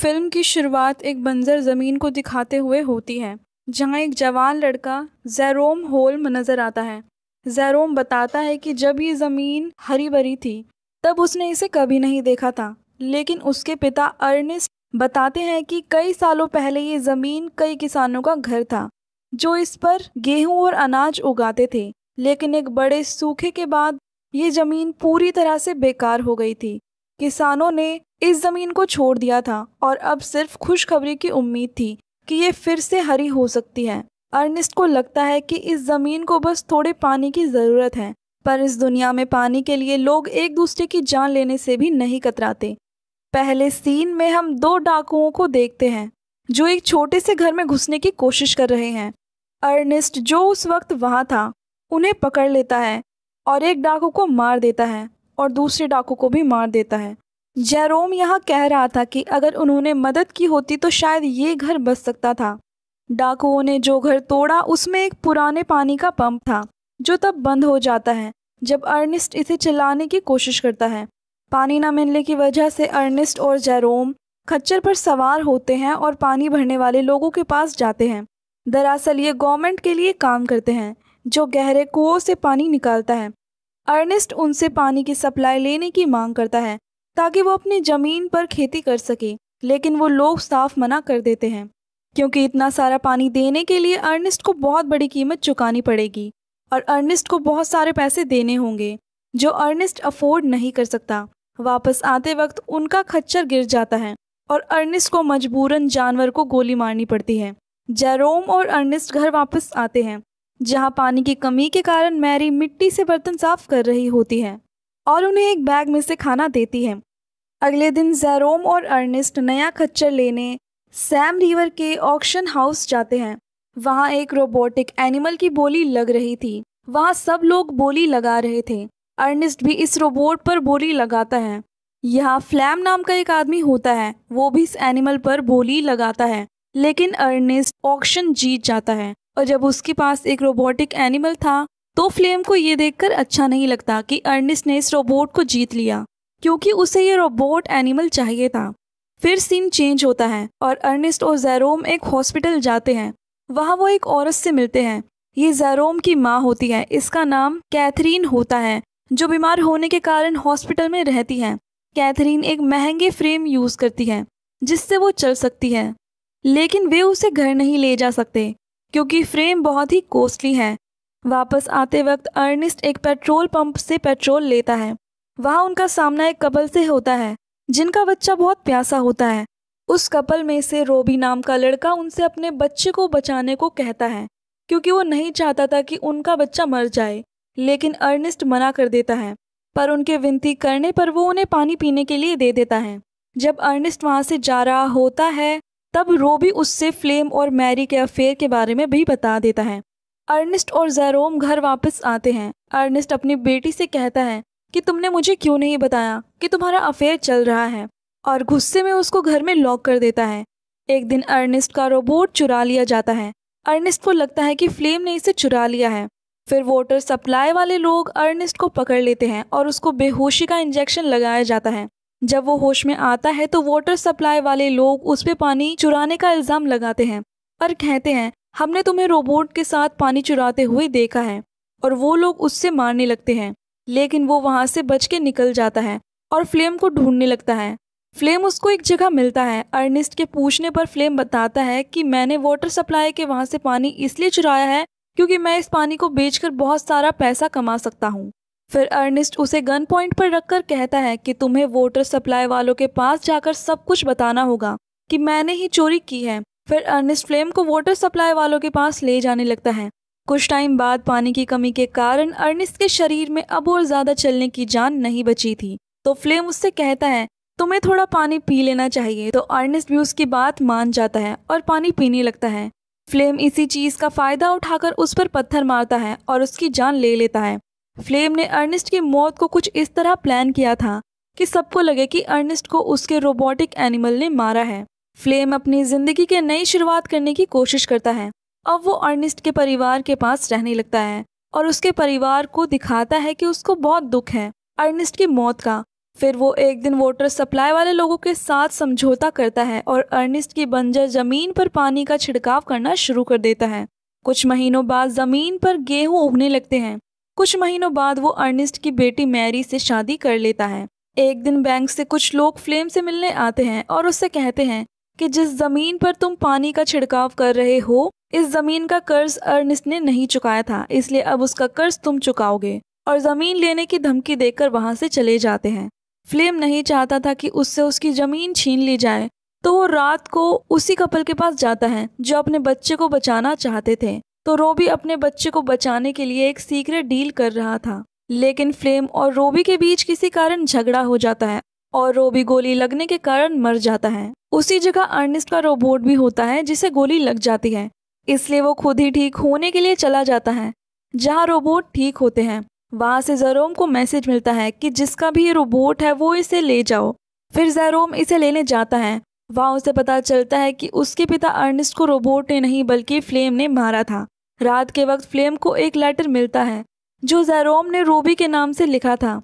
film की शुरुआत एक बंजर ज़मीन को दिखाते हुए होती है जहाँ एक जवान लड़का जैरोम होल्म नज़र आता है जैरोम बताता है कि जब ये ज़मीन हरी भरी थी तब उसने इसे कभी नहीं देखा था लेकिन उसके पिता अर्निस्ट बताते हैं कि कई सालों पहले ये ज़मीन कई किसानों का घर था जो इस पर गेहूं और अनाज उगाते थे लेकिन एक बड़े सूखे के बाद ये ज़मीन पूरी तरह से बेकार हो गई थी किसानों ने इस ज़मीन को छोड़ दिया था और अब सिर्फ खुशखबरी की उम्मीद थी कि ये फिर से हरी हो सकती है अर्निस्ट को लगता है कि इस ज़मीन को बस थोड़े पानी की ज़रूरत है पर इस दुनिया में पानी के लिए लोग एक दूसरे की जान लेने से भी नहीं कतराते पहले सीन में हम दो डाकुओं को देखते हैं जो एक छोटे से घर में घुसने की कोशिश कर रहे हैं अर्निस्ट जो उस वक्त वहाँ था उन्हें पकड़ लेता है और एक डाकू को मार देता है और दूसरे डाकू को भी मार देता है जैरोम यहाँ कह रहा था कि अगर उन्होंने मदद की होती तो शायद ये घर बच सकता था डाकुओं ने जो घर तोड़ा उसमें एक पुराने पानी का पंप था जो तब बंद हो जाता है जब अर्निस्ट इसे चलाने की कोशिश करता है पानी ना मिलने की वजह से अर्निस्ट और जैरोम खच्चर पर सवार होते हैं और पानी भरने वाले लोगों के पास जाते हैं दरअसल ये गवर्नमेंट के लिए काम करते हैं जो गहरे कुओं से पानी निकालता है अर्नेस्ट उनसे पानी की सप्लाई लेने की मांग करता है ताकि वो अपनी ज़मीन पर खेती कर सके लेकिन वो लोग साफ मना कर देते हैं क्योंकि इतना सारा पानी देने के लिए अर्नेस्ट को बहुत बड़ी कीमत चुकानी पड़ेगी और अर्नेस्ट को बहुत सारे पैसे देने होंगे जो अर्नेस्ट अफोर्ड नहीं कर सकता वापस आते वक्त उनका खच्चर गिर जाता है और अर्नेस्ट को मजबूरन जानवर को गोली मारनी पड़ती है जेरोम और अर्नेस्ट घर वापस आते हैं जहां पानी की कमी के कारण मैरी मिट्टी से बर्तन साफ कर रही होती है और उन्हें एक बैग में से खाना देती है अगले दिन जैरोम और अर्नेस्ट नया खच्चर लेने सैम रिवर के ऑक्शन हाउस जाते हैं वहाँ एक रोबोटिक एनिमल की बोली लग रही थी वहाँ सब लोग बोली लगा रहे थे अर्निस्ट भी इस रोबोट पर बोली लगाता है यहाँ फ्लैम नाम का एक आदमी होता है वो भी इस एनिमल पर बोली लगाता है लेकिन अर्निस्ट ऑक्शन जीत जाता है और जब उसके पास एक रोबोटिक एनिमल था तो फ्लेम को ये देखकर अच्छा नहीं लगता कि अर्निस ने इस रोबोट को जीत लिया क्योंकि उसे ये रोबोट एनिमल चाहिए था फिर सीन चेंज होता है और अर्निस्ट और जैरोम एक हॉस्पिटल जाते हैं वहाँ वो एक औरत से मिलते हैं ये जैरोम की माँ होती है इसका नाम कैथरीन होता है जो बीमार होने के कारण हॉस्पिटल में रहती है कैथरीन एक महंगे फ्रेम यूज़ करती है जिससे वो चल सकती है लेकिन वे उसे घर नहीं ले जा सकते क्योंकि फ्रेम बहुत ही कॉस्टली है वापस आते वक्त अर्निस्ट एक पेट्रोल पंप से पेट्रोल लेता है वहाँ उनका सामना एक कपल से होता है जिनका बच्चा बहुत प्यासा होता है उस कपल में से रोबी नाम का लड़का उनसे अपने बच्चे को बचाने को कहता है क्योंकि वो नहीं चाहता था कि उनका बच्चा मर जाए लेकिन अर्निस्ट मना कर देता है पर उनके विनती करने पर वो उन्हें पानी पीने के लिए दे देता है जब अर्निस्ट वहाँ से जा रहा होता है तब रोबी उससे फ्लेम और मैरी के अफेयर के बारे में भी बता देता है अर्निस्ट और जैरोम घर वापस आते हैं अर्निस्ट अपनी बेटी से कहता है कि तुमने मुझे क्यों नहीं बताया कि तुम्हारा अफेयर चल रहा है और गुस्से में उसको घर में लॉक कर देता है एक दिन अर्निस्ट का रोबोट चुरा लिया जाता है अर्निस्ट को लगता है कि फ्लेम ने इसे चुरा लिया है फिर वाटर सप्लाई वाले लोग अर्निस्ट को पकड़ लेते हैं और उसको बेहोशी का इंजेक्शन लगाया जाता है जब वो होश में आता है तो वाटर सप्लाई वाले लोग उस पर पानी चुराने का इल्ज़ाम लगाते हैं और कहते हैं हमने तुम्हें रोबोट के साथ पानी चुराते हुए देखा है और वो लोग उससे मारने लगते हैं लेकिन वो वहाँ से बच के निकल जाता है और फ्लेम को ढूंढने लगता है फ्लेम उसको एक जगह मिलता है अर्निस्ट के पूछने पर फ्लेम बताता है कि मैंने वाटर सप्लाई के वहाँ से पानी इसलिए चुराया है क्योंकि मैं इस पानी को बेचकर बहुत सारा पैसा कमा सकता हूँ फिर अर्निस्ट उसे गन पॉइंट पर रखकर कहता है कि तुम्हें वोटर सप्लाई वालों के पास जाकर सब कुछ बताना होगा कि मैंने ही चोरी की है फिर अर्निस्ट फ्लेम को वोटर सप्लाई वालों के पास ले जाने लगता है कुछ टाइम बाद पानी की कमी के कारण अर्निस्ट के शरीर में अब और ज़्यादा चलने की जान नहीं बची थी तो फ्लेम उससे कहता है तुम्हें थोड़ा पानी पी लेना चाहिए तो अर्निस्ट भी उसकी बात मान जाता है और पानी पीने लगता है फ्लेम इसी चीज़ का फ़ायदा उठाकर उस पर पत्थर मारता है और उसकी जान ले लेता है फ्लेम ने अर्निस्ट की मौत को कुछ इस तरह प्लान किया था कि सबको लगे कि अर्निस्ट को उसके रोबोटिक एनिमल ने मारा है फ्लेम अपनी जिंदगी के नई शुरुआत करने की कोशिश करता है अब वो अर्निस्ट के परिवार के पास रहने लगता है और उसके परिवार को दिखाता है कि उसको बहुत दुख है अर्निस्ट की मौत का फिर वो एक दिन वाटर सप्लाई वाले लोगों के साथ समझौता करता है और अर्निस्ट की बंजर जमीन पर पानी का छिड़काव करना शुरू कर देता है कुछ महीनों बाद जमीन पर गेहूं उगने लगते हैं कुछ महीनों बाद वो अर्निस्ट की बेटी मैरी से शादी कर लेता है एक दिन बैंक से कुछ लोग फ्लेम से मिलने आते हैं और उससे कहते हैं कि जिस जमीन पर तुम पानी का छिड़काव कर रहे हो इस जमीन का कर्ज अर्निस्ट ने नहीं चुकाया था इसलिए अब उसका कर्ज तुम चुकाओगे और जमीन लेने की धमकी देकर वहां से चले जाते हैं फ्लेम नहीं चाहता था कि उससे उसकी जमीन छीन ली जाए तो वो रात को उसी कपल के पास जाता है जो अपने बच्चे को बचाना चाहते थे तो रोबी अपने बच्चे को बचाने के लिए एक सीक्रेट डील कर रहा था लेकिन फ्लेम और रोबी के बीच किसी कारण झगड़ा हो जाता है और रोबी गोली लगने के कारण मर जाता है उसी जगह अर्निस्ट का रोबोट भी होता है जिसे गोली लग जाती है इसलिए वो खुद ही ठीक होने के लिए चला जाता है जहाँ रोबोट ठीक होते हैं वहाँ से जरोम को मैसेज मिलता है कि जिसका भी ये रोबोट है वो इसे ले जाओ फिर जैरोम इसे लेने जाता है वहाँ उसे पता चलता है कि उसके पिता अर्निस्ट को रोबोट ने नहीं बल्कि फ्लेम ने मारा था रात के वक्त फ्लेम को एक लेटर मिलता है जो जैरोम ने रूबी के नाम से लिखा था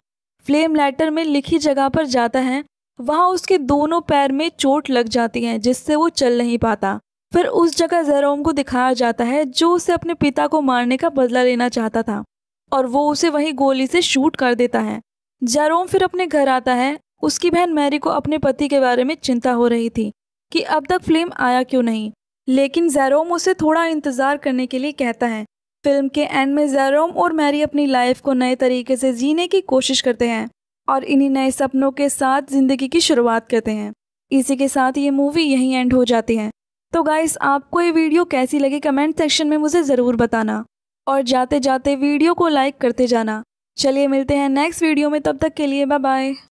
फ्लेम लेटर में लिखी जगह पर जाता है वहाँ उसके दोनों पैर में चोट लग जाती है जिससे वो चल नहीं पाता फिर उस जगह जैरोम को दिखाया जाता है जो उसे अपने पिता को मारने का बदला लेना चाहता था और वो उसे वही गोली से शूट कर देता है जैरोम फिर अपने घर आता है उसकी बहन मैरी को अपने पति के बारे में चिंता हो रही थी कि अब तक फ्लेम आया क्यों नहीं लेकिन जैरोम उसे थोड़ा इंतज़ार करने के लिए कहता है फिल्म के एंड में जैरोम और मैरी अपनी लाइफ को नए तरीके से जीने की कोशिश करते हैं और इन्हीं नए सपनों के साथ ज़िंदगी की शुरुआत करते हैं इसी के साथ ये मूवी यहीं एंड हो जाती है तो गाइस आपको ये वीडियो कैसी लगी कमेंट सेक्शन में मुझे ज़रूर बताना और जाते जाते वीडियो को लाइक करते जाना चलिए मिलते हैं नेक्स्ट वीडियो में तब तक के लिए बाय बाय